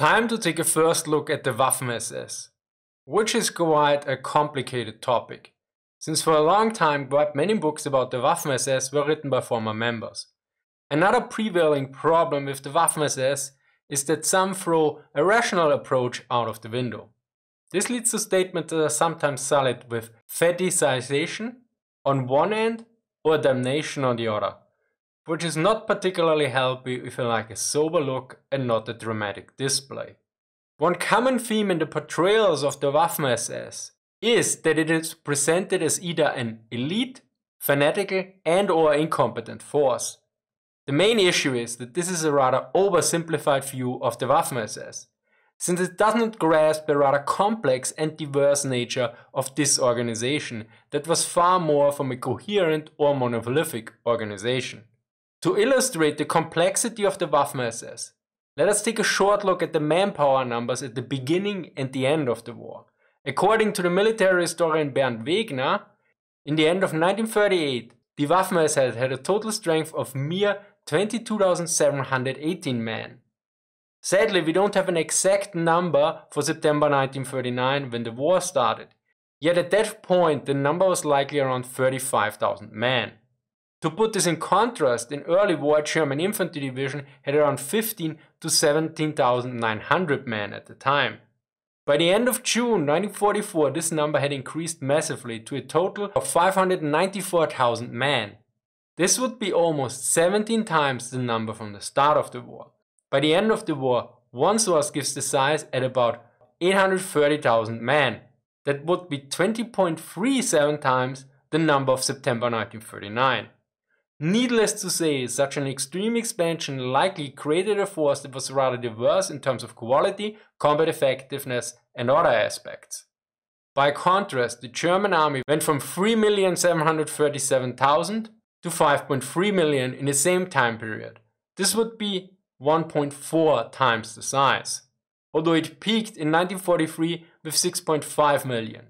time to take a first look at the Waffen-SS, which is quite a complicated topic, since for a long time quite many books about the Waffen-SS were written by former members. Another prevailing problem with the Waffen-SS is that some throw a rational approach out of the window. This leads to statements that are sometimes solid with fetishization on one end or damnation on the other which is not particularly helpful if you like a sober look and not a dramatic display. One common theme in the portrayals of the Waffen-SS is that it is presented as either an elite, fanatical and or incompetent force. The main issue is that this is a rather oversimplified view of the Waffen-SS, since it does not grasp the rather complex and diverse nature of this organization that was far more from a coherent or monolithic organization. To illustrate the complexity of the Waffen SS, let us take a short look at the manpower numbers at the beginning and the end of the war. According to the military historian Bernd Wegner, in the end of 1938, the Waffen-SS had a total strength of mere 22,718 men. Sadly, we don't have an exact number for September 1939 when the war started, yet at that point the number was likely around 35,000 men. To put this in contrast, an early war German infantry division had around 15 to 17,900 men at the time. By the end of June 1944, this number had increased massively to a total of 594,000 men. This would be almost 17 times the number from the start of the war. By the end of the war, one source gives the size at about 830,000 men. That would be 20.37 times the number of September 1939. Needless to say, such an extreme expansion likely created a force that was rather diverse in terms of quality, combat effectiveness, and other aspects. By contrast, the German army went from 3,737,000 to 5.3 million in the same time period. This would be 1.4 times the size, although it peaked in 1943 with 6.5 million.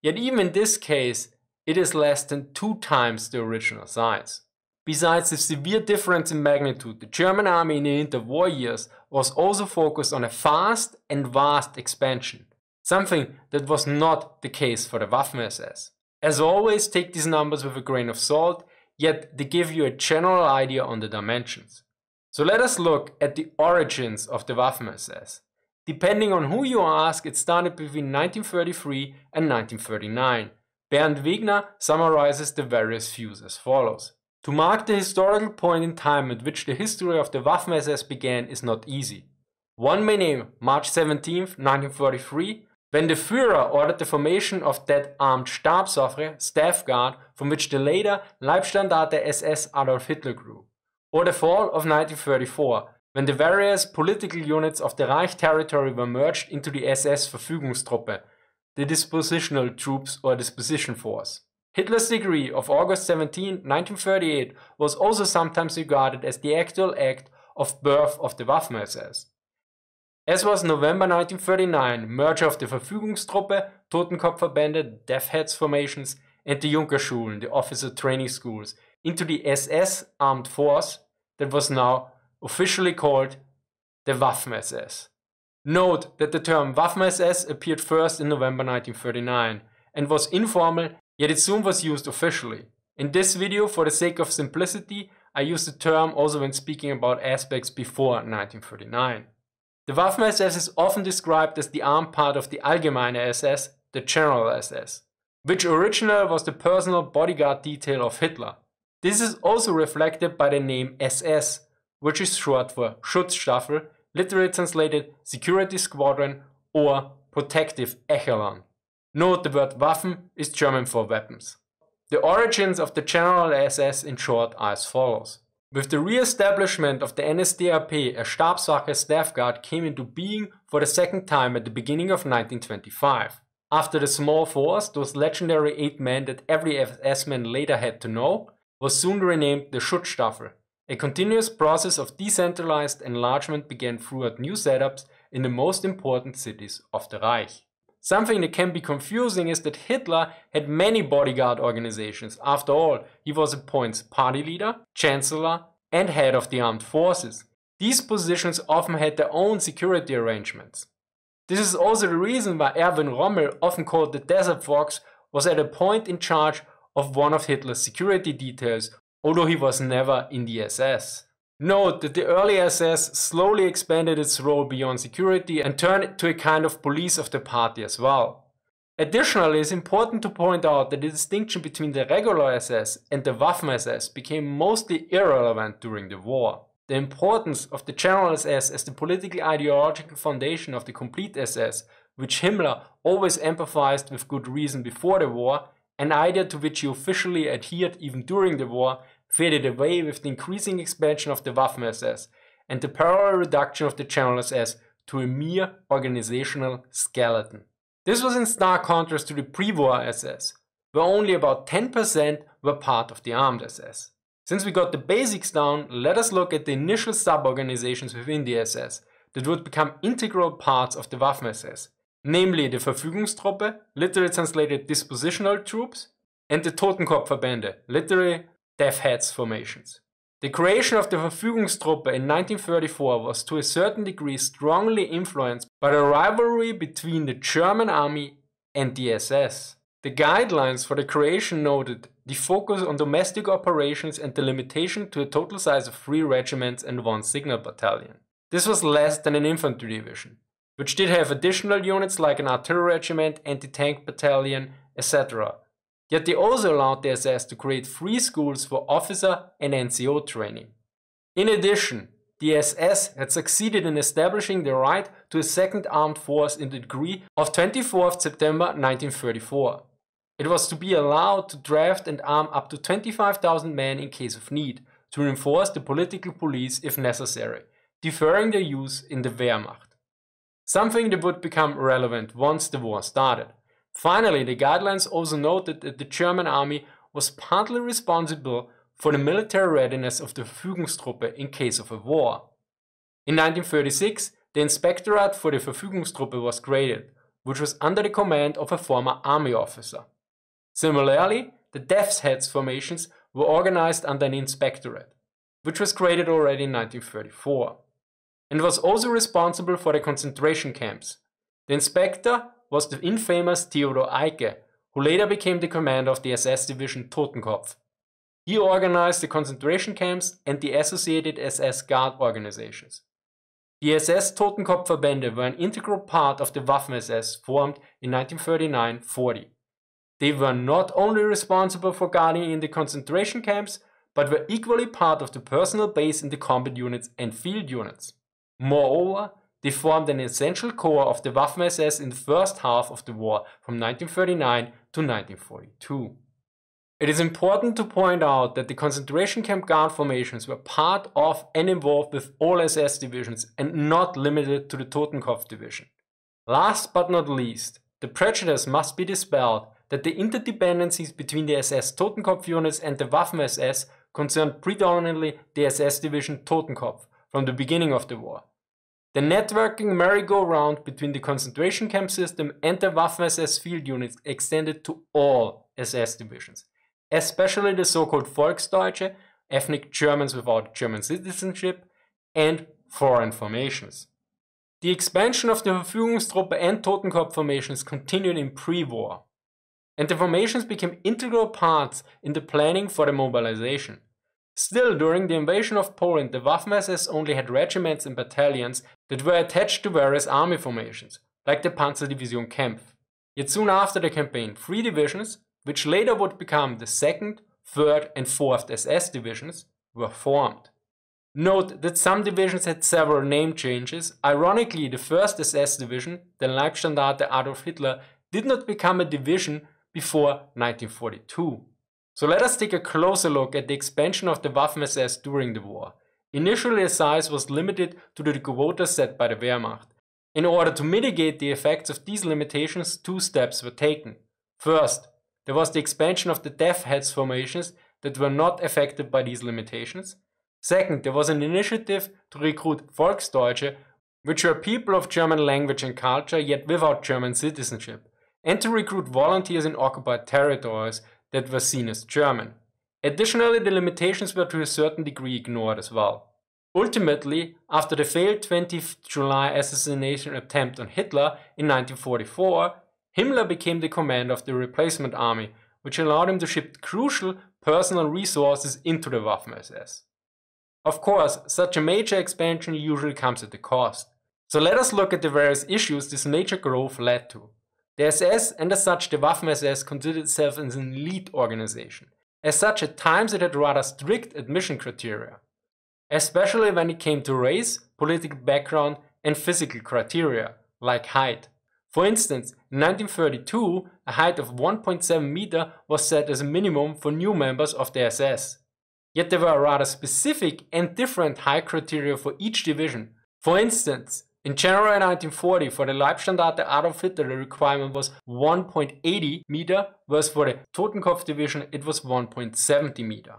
Yet even in this case, it is less than two times the original size. Besides the severe difference in magnitude, the German army in the interwar years was also focused on a fast and vast expansion, something that was not the case for the Waffen-SS. As always, take these numbers with a grain of salt, yet they give you a general idea on the dimensions. So let us look at the origins of the Waffen-SS. Depending on who you ask, it started between 1933 and 1939. Bernd Wegner summarizes the various views as follows. To mark the historical point in time at which the history of the Waffen-SS began is not easy. One may name March 17, 1943, when the Führer ordered the formation of that armed Stabswache, Staff Guard, from which the later Leibstandarte SS Adolf Hitler grew. Or the fall of 1934, when the various political units of the Reich territory were merged into the SS Verfügungstruppe, the dispositional troops or disposition force. Hitler's decree of August 17, 1938 was also sometimes regarded as the actual act of birth of the Waffen-SS. As was November 1939 merger of the Verfügungstruppe, Totenkopfverbände, Death Heads formations and the Junkerschulen, the officer training schools, into the SS armed force that was now officially called the Waffen-SS. Note that the term Waffen-SS appeared first in November 1939 and was informal Yet it soon was used officially. In this video, for the sake of simplicity, I use the term also when speaking about aspects before 1939. The Waffen-SS is often described as the armed part of the Allgemeine SS, the General SS, which originally was the personal bodyguard detail of Hitler. This is also reflected by the name SS, which is short for Schutzstaffel, literally translated security squadron or protective echelon. Note the word Waffen is German for weapons. The origins of the General SS in short are as follows. With the re-establishment of the NSDAP, a Stabswache Staff Guard came into being for the second time at the beginning of 1925. After the small force, those legendary eight men that every SS-man later had to know, was soon renamed the Schutzstaffel. A continuous process of decentralized enlargement began throughout new setups in the most important cities of the Reich. Something that can be confusing is that Hitler had many bodyguard organizations. After all, he was at points party leader, chancellor, and head of the armed forces. These positions often had their own security arrangements. This is also the reason why Erwin Rommel, often called the Desert Fox, was at a point in charge of one of Hitler's security details, although he was never in the SS. Note that the early SS slowly expanded its role beyond security and turned it to a kind of police of the party as well. Additionally, it's important to point out that the distinction between the regular SS and the Waffen SS became mostly irrelevant during the war. The importance of the General SS as the political ideological foundation of the complete SS, which Himmler always emphasized with good reason before the war, an idea to which he officially adhered even during the war, faded away with the increasing expansion of the Waffen-SS and the parallel reduction of the General SS to a mere organizational skeleton. This was in stark contrast to the pre-war SS, where only about 10% were part of the armed SS. Since we got the basics down, let us look at the initial sub-organizations within the SS that would become integral parts of the Waffen-SS, namely the Verfügungstruppe, literally translated dispositional troops, and the Totenkopfverbände, literally Death Heads formations. The creation of the Verfügungstruppe in 1934 was to a certain degree strongly influenced by the rivalry between the German army and the SS. The guidelines for the creation noted the focus on domestic operations and the limitation to a total size of three regiments and one signal battalion. This was less than an infantry division, which did have additional units like an artillery regiment, anti-tank battalion, etc. Yet they also allowed the SS to create free schools for officer and NCO training. In addition, the SS had succeeded in establishing the right to a second armed force in the decree of 24 September 1934. It was to be allowed to draft and arm up to 25,000 men in case of need, to reinforce the political police if necessary, deferring their use in the Wehrmacht. Something that would become relevant once the war started. Finally, the guidelines also noted that the German army was partly responsible for the military readiness of the Verfügungstruppe in case of a war. In 1936, the Inspectorate for the Verfügungstruppe was created, which was under the command of a former army officer. Similarly, the Death's Heads formations were organized under an inspectorate, which was created already in 1934, and was also responsible for the concentration camps. The inspector was the infamous Theodor Eicke, who later became the commander of the SS division Totenkopf. He organized the concentration camps and the associated SS guard organizations. The SS Totenkopfverbände were an integral part of the Waffen-SS formed in 1939-40. They were not only responsible for guarding in the concentration camps, but were equally part of the personal base in the combat units and field units. Moreover, they formed an essential core of the Waffen-SS in the first half of the war from 1939 to 1942. It is important to point out that the concentration camp guard formations were part of and involved with all SS divisions and not limited to the Totenkopf division. Last but not least, the prejudice must be dispelled that the interdependencies between the SS Totenkopf units and the Waffen-SS concerned predominantly the SS division Totenkopf from the beginning of the war. The networking merry-go-round between the concentration camp system and the Waffen-SS field units extended to all SS divisions, especially the so-called Volksdeutsche, ethnic Germans without German citizenship, and foreign formations. The expansion of the Verfügungstruppe and Totenkopf formations continued in pre-war, and the formations became integral parts in the planning for the mobilization. Still, during the invasion of Poland, the Waffen-SS only had regiments and battalions that were attached to various army formations, like the Panzerdivision Kempf. Yet soon after the campaign, three divisions, which later would become the 2nd, 3rd and 4th SS divisions, were formed. Note that some divisions had several name changes. Ironically, the 1st SS division, the Leibstandarte Adolf Hitler, did not become a division before 1942. So let us take a closer look at the expansion of the Waffen-SS during the war. Initially, the size was limited to the quota set by the Wehrmacht. In order to mitigate the effects of these limitations, two steps were taken. First, there was the expansion of the death heads formations that were not affected by these limitations. Second, there was an initiative to recruit Volksdeutsche, which were people of German language and culture yet without German citizenship, and to recruit volunteers in occupied territories that were seen as German. Additionally, the limitations were to a certain degree ignored as well. Ultimately, after the failed 20th July assassination attempt on Hitler in 1944, Himmler became the commander of the replacement army, which allowed him to shift crucial personal resources into the Waffen-SS. Of course, such a major expansion usually comes at a cost. So let us look at the various issues this major growth led to. The SS, and as such the Waffen-SS, considered itself as an elite organization. As such, at times it had rather strict admission criteria, especially when it came to race, political background, and physical criteria, like height. For instance, in 1932, a height of 1.7 meter was set as a minimum for new members of the SS. Yet there were rather specific and different height criteria for each division. For instance, in January 1940, for the Leibstandarte Adolf Hitler, the requirement was 1.80 meter, whereas for the Totenkopf division, it was 1.70 meter.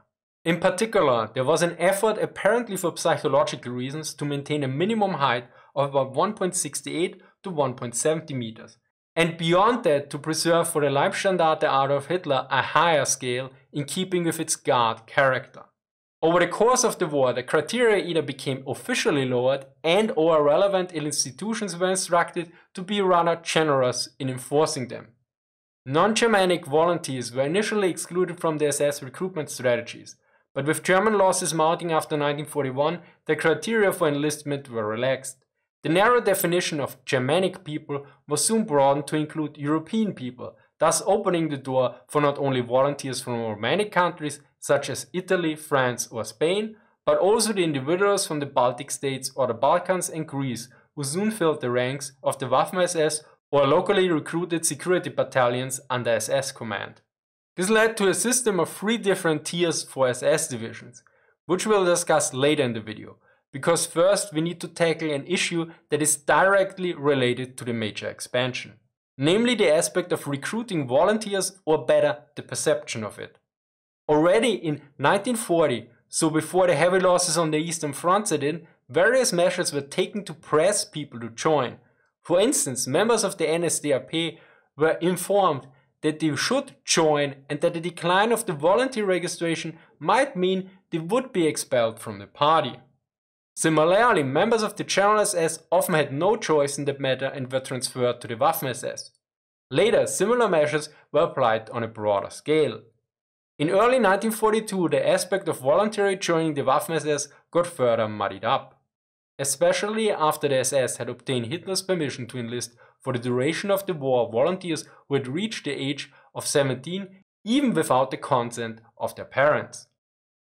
In particular, there was an effort, apparently for psychological reasons, to maintain a minimum height of about 1.68 to 1.70 meters. And beyond that, to preserve for the Leibstandarte Adolf Hitler a higher scale in keeping with its guard character. Over the course of the war, the criteria either became officially lowered and or relevant institutions were instructed to be rather generous in enforcing them. Non-Germanic volunteers were initially excluded from the SS recruitment strategies, but with German losses mounting after 1941, the criteria for enlistment were relaxed. The narrow definition of Germanic people was soon broadened to include European people, thus opening the door for not only volunteers from Romanic countries such as Italy, France or Spain, but also the individuals from the Baltic states or the Balkans and Greece who soon filled the ranks of the Waffen-SS or locally recruited security battalions under SS command. This led to a system of three different tiers for SS divisions, which we'll discuss later in the video, because first we need to tackle an issue that is directly related to the major expansion, namely the aspect of recruiting volunteers or better, the perception of it. Already in 1940, so before the heavy losses on the Eastern Front set in, various measures were taken to press people to join. For instance, members of the NSDAP were informed that they should join and that the decline of the volunteer registration might mean they would be expelled from the party. Similarly, members of the General SS often had no choice in that matter and were transferred to the Waffen-SS. Later, similar measures were applied on a broader scale. In early 1942, the aspect of voluntary joining the Waffen-SS got further muddied up. Especially after the SS had obtained Hitler's permission to enlist for the duration of the war volunteers who had reached the age of 17 even without the consent of their parents.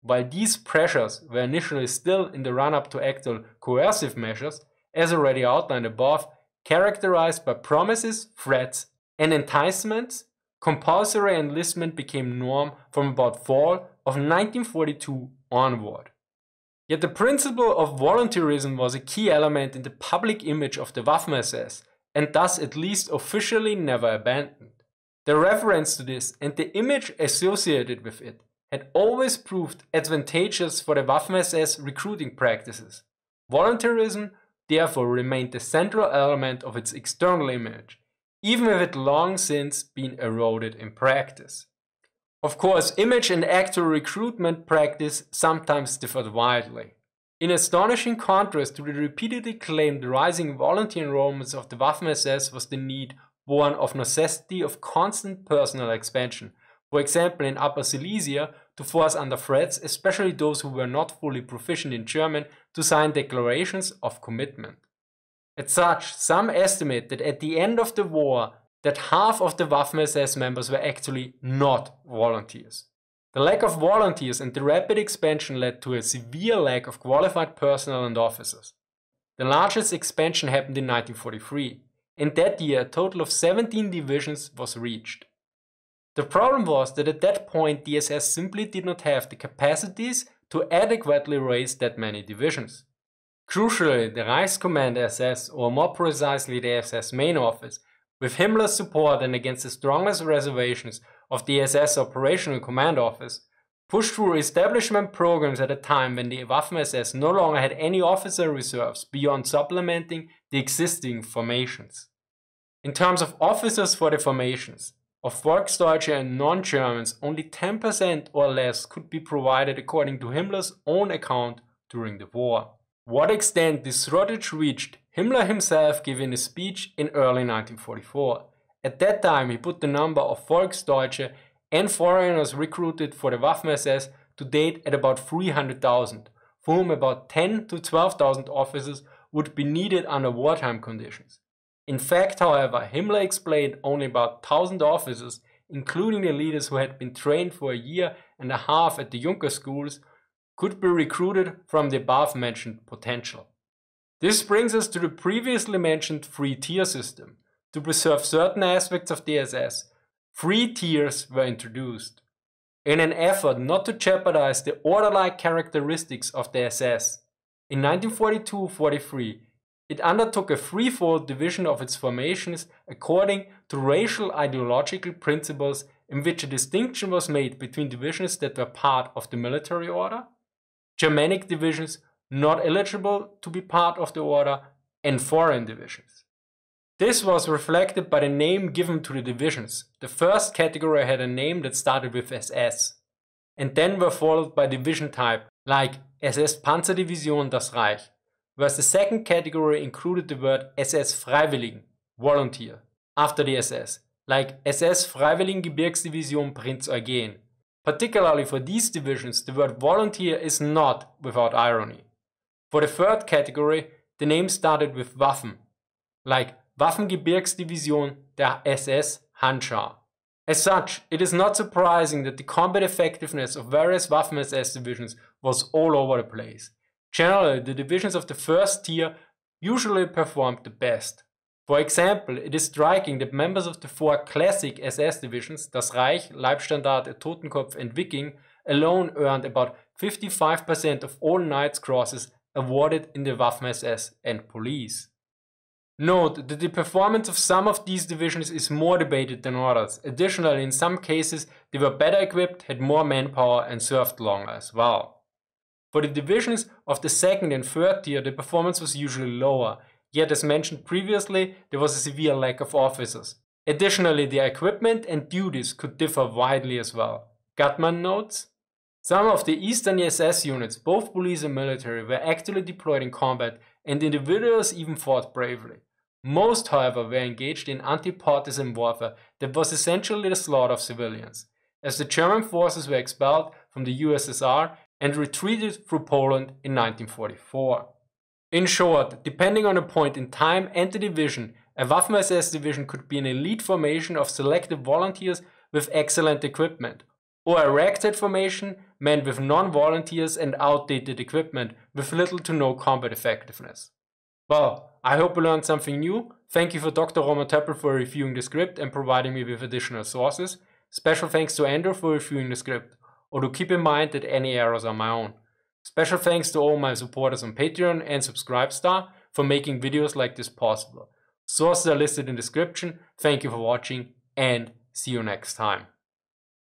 While these pressures were initially still in the run-up to actual coercive measures, as already outlined above, characterized by promises, threats and enticements, compulsory enlistment became norm from about fall of 1942 onward. Yet the principle of volunteerism was a key element in the public image of the Waffen-SS and thus at least officially never abandoned. The reference to this and the image associated with it had always proved advantageous for the Waffen-SS recruiting practices. Volunteerism therefore remained the central element of its external image, even if it long since been eroded in practice. Of course, image and actor recruitment practice sometimes differed widely. In astonishing contrast to the repeatedly claimed rising volunteer enrollments of the Waffen-SS was the need born of necessity of constant personal expansion, for example in Upper Silesia, to force under threats, especially those who were not fully proficient in German, to sign declarations of commitment. As such, some estimate that at the end of the war, that half of the Waffen-SS members were actually not volunteers. The lack of volunteers and the rapid expansion led to a severe lack of qualified personnel and officers. The largest expansion happened in 1943. In that year, a total of 17 divisions was reached. The problem was that at that point the SS simply did not have the capacities to adequately raise that many divisions. Crucially, the Reis Command SS, or more precisely the SS main office, with Himmler's support and against the strongest reservations of the SS Operational Command Office, pushed through establishment programs at a time when the Waffen-SS no longer had any officer reserves beyond supplementing the existing formations. In terms of officers for the formations, of Volksdeutsche and non-Germans, only 10% or less could be provided according to Himmler's own account during the war what extent this rotage reached, Himmler himself gave in a speech in early 1944. At that time he put the number of Volksdeutsche and foreigners recruited for the Waffen-SS to date at about 300,000, for whom about 10 to 12,000 officers would be needed under wartime conditions. In fact, however, Himmler explained only about 1,000 officers, including the leaders who had been trained for a year and a half at the Junker schools, could be recruited from the above mentioned potential. This brings us to the previously mentioned free tier system. To preserve certain aspects of DSS, free tiers were introduced. In an effort not to jeopardize the order-like characteristics of the SS, in 1942-43 it undertook a threefold division of its formations according to racial ideological principles in which a distinction was made between divisions that were part of the military order Germanic divisions not eligible to be part of the order, and foreign divisions. This was reflected by the name given to the divisions. The first category had a name that started with SS, and then were followed by division type, like SS Panzerdivision Das Reich, whereas the second category included the word SS Freiwilligen, volunteer, after the SS, like SS Freiwilligengebirgsdivision Prinz Eugen, Particularly for these divisions, the word volunteer is not without irony. For the third category, the name started with Waffen, like Waffengebirgsdivision der SS Handschar. As such, it is not surprising that the combat effectiveness of various Waffen SS divisions was all over the place. Generally, the divisions of the first tier usually performed the best. For example, it is striking that members of the four classic SS divisions, Das Reich, Leibstandarte, Totenkopf and Viking, alone earned about 55% of all Knights Crosses awarded in the Waffen-SS and police. Note that the performance of some of these divisions is more debated than others. Additionally, in some cases, they were better equipped, had more manpower and served longer as well. For the divisions of the second and third tier, the performance was usually lower. Yet as mentioned previously, there was a severe lack of officers. Additionally, the equipment and duties could differ widely as well. Gutman notes, some of the Eastern SS units, both police and military, were actually deployed in combat and individuals even fought bravely. Most, however, were engaged in anti-partisan warfare that was essentially the slaughter of civilians, as the German forces were expelled from the USSR and retreated through Poland in 1944. In short, depending on a point in time and the division, a Waffen SS division could be an elite formation of selective volunteers with excellent equipment, or a ragtag formation manned with non-volunteers and outdated equipment with little to no combat effectiveness. Well, I hope you learned something new. Thank you for Dr. Roman Teppel for reviewing the script and providing me with additional sources. Special thanks to Andrew for reviewing the script, Or to keep in mind that any errors are my own. Special thanks to all my supporters on Patreon and Subscribestar for making videos like this possible. Sources are listed in description. Thank you for watching and see you next time.